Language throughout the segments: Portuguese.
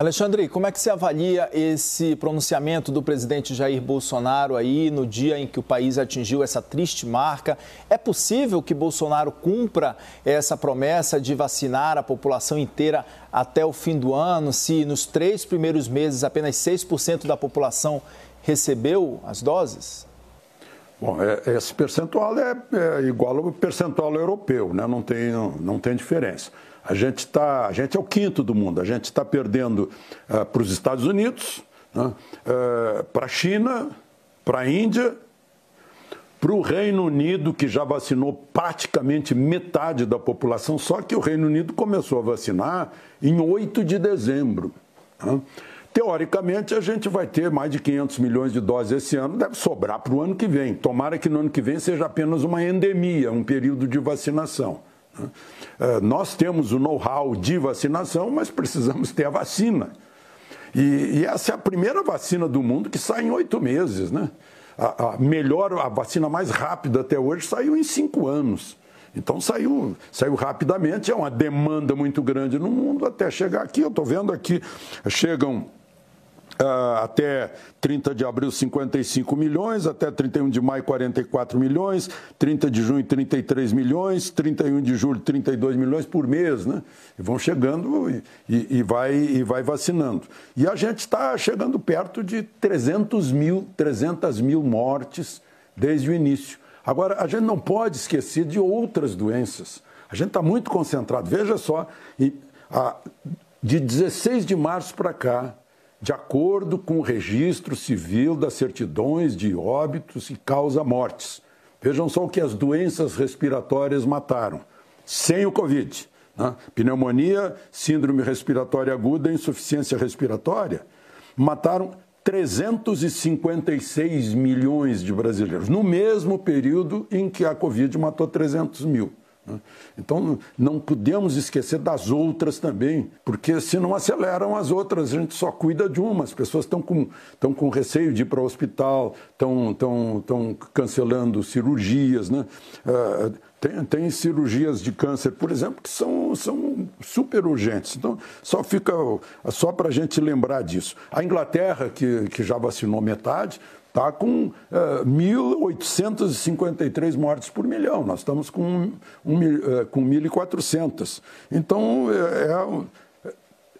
Alexandre, como é que se avalia esse pronunciamento do presidente Jair Bolsonaro aí no dia em que o país atingiu essa triste marca? É possível que Bolsonaro cumpra essa promessa de vacinar a população inteira até o fim do ano, se nos três primeiros meses apenas 6% da população recebeu as doses? Bom, é, esse percentual é, é, igual ao percentual europeu, né? não, tem, não, não tem diferença. A gente, tá, a gente é o quinto do mundo, a gente está perdendo uh, eh, para os Estados Unidos, né? uh, eh, para a China, para a Índia, para o Reino Unido, que já vacinou praticamente metade da população, só que o Reino Unido começou a vacinar em 8 de dezembro. Né? Teoricamente, a gente vai ter mais de 500 milhões de doses esse ano, deve sobrar para o ano que vem. Tomara que no ano que vem seja apenas uma endemia, um período de vacinação. É, nós temos o know-how de vacinação, mas precisamos ter a vacina. E, essa é a primeira vacina do mundo que sai em oito meses, né? A, a melhor, a vacina mais rápida até hoje saiu em cinco anos. Então saiu, saiu rapidamente, é uma demanda muito grande no mundo até chegar aqui. Eu estou vendo aqui, chegam Uh, até 30 de abril, 55 milhões, até 31 de maio, 44 milhões, 30 de junho, 33 milhões, 31 de julho, 32 milhões por mês, né? E vão chegando e, e, e vai, e vai vacinando. E a gente está chegando perto de 300 mil, 300 mil mortes desde o início. Agora, a gente não pode esquecer de outras doenças. A gente está muito concentrado. Veja só, e, a, de 16 de março para cá, de acordo com o registro civil das certidões de óbitos e causa mortes. Vejam só o que as doenças respiratórias mataram, sem o Covid. Né? Pneumonia, síndrome respiratória aguda, insuficiência respiratória, mataram 356 milhões de brasileiros, no mesmo período em que a Covid matou 300 mil. Né? Então, não podemos esquecer das outras também, porque se não aceleram as outras, a gente só cuida de uma. As pessoas estão com, estão com receio de ir para o hospital, estão, estão, estão cancelando cirurgias. Né? Ah, tem, tem cirurgias de câncer, por exemplo, que são, são super urgentes. Então, só fica só para a gente lembrar disso. A Inglaterra, que, que já vacinou metade, está com uh, eh, 1.853 mortes por milhão, nós estamos com, um, um, uh, com 1.400. Então, eh,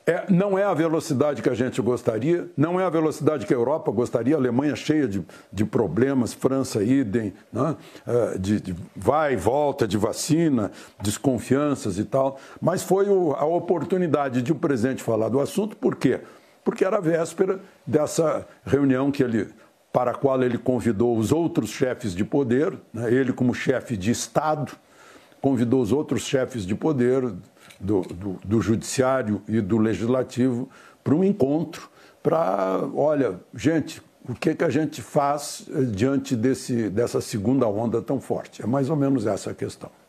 é, é, não é a velocidade que a gente gostaria, não é a velocidade que a Europa gostaria, a Alemanha é cheia de, de problemas, França idem, né? uh, de, de, vai e volta de vacina, desconfianças e tal, mas foi o, a oportunidade de o presidente falar do assunto, por quê? Porque era a véspera dessa reunião que ele para a qual ele convidou os outros chefes de poder, né? ele, como chefe de Estado, convidou os outros chefes de poder do, do, do Judiciário e do Legislativo para um encontro para, olha, gente, o que, que a gente faz eh, diante desse, dessa segunda onda tão forte? É mais ou menos essa a questão.